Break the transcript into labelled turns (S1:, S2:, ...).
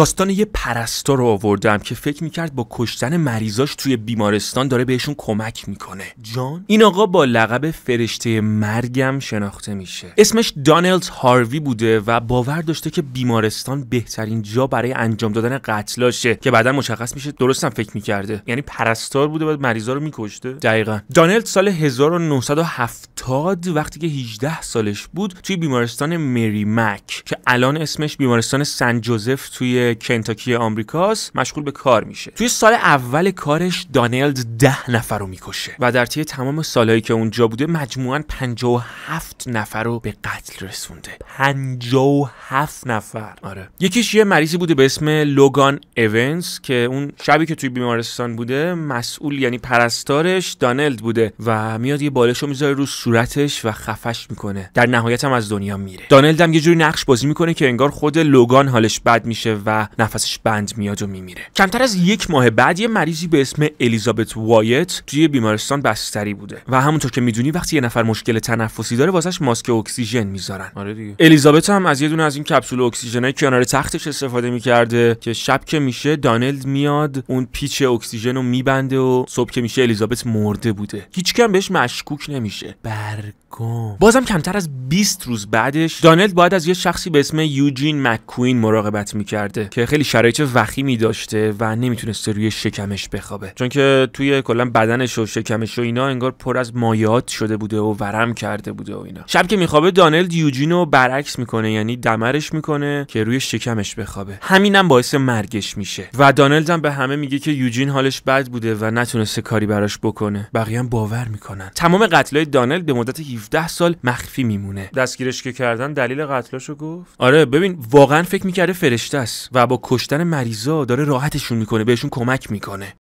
S1: داستان یه پرستار رو آوردم که فکر میکرد با کشتن مریضاش توی بیمارستان داره بهشون کمک میکنه جان این آقا با لقب فرشته مرگم شناخته میشه اسمش دانلد هاروی بوده و باور داشته که بیمارستان بهترین جا برای انجام دادن قتلاشه که بعدا مشخص میشه درستم فکر میکرده یعنی پرستار بوده و مریضا رو میکشته دقیقا دانلد سال 1970 وقتی که 18 سالش بود توی بیمارستان مری مک که الان اسمش بیمارستان سن جوزف توی کنتاکی آمریکاست مشغول به کار میشه توی سال اول کارش دانیلد ده نفر رو میکشه و در طی تمام سالهایی که اونجا بوده مجموعا 57 نفر رو به قتل رسونده 57 نفر آره یکیش یه مریضی بوده به اسم لوگان اونس که اون شبی که توی بیمارستان بوده مسئول یعنی پرستارش دانلد بوده و میاد یه بالش رو میذاره رو صورتش و خفش میکنه در نهایت هم از دنیا میره دانلد هم یه جوری نقش بازی میکنه که انگار خود لوگان حالش بد میشه و نفسش بند میاد و میمیره کمتر از یک ماه بعد یه مریضی به اسم الیزابت وایت توی بیمارستان بستری بوده و همونطور که میدونی وقتی یه نفر مشکل تنفسی داره واسش ماسک اکسیژن میذارن آره الیزابت هم از یه دونه از این کپسول اکسیژن کنار تختش استفاده میکرده که شب که میشه دانلد میاد اون پیچ اکسیژن رو میبنده و صبح که میشه الیزابت مرده بوده هیچ کم بهش مشکوک نمیشه کن بازم کمتر از 20 روز بعدش دانلد باید از یه شخصی به اسم یوجین کوین مراقبت میکرده که خیلی شرایط وخیمی داشته و نمیتونسته روی شکمش بخوابه چون که توی کلا بدنش و شکمش و اینا انگار پر از مایات شده بوده و ورم کرده بوده و اینا شب که میخوابه دانلد یوجین رو برعکس میکنه یعنی دمرش میکنه که روی شکمش بخوابه همینم باعث مرگش میشه و دانلد هم به همه میگه که یوجین حالش بد بوده و نتونسته کاری براش بکنه بقیه باور میکنن تمام قتلای دانلد به مدت ده سال مخفی میمونه دستگیرش که کردن دلیل قتلاشو گفت آره ببین واقعا فکر میکرده فرشته است و با کشتن مریضا داره راحتشون میکنه بهشون کمک میکنه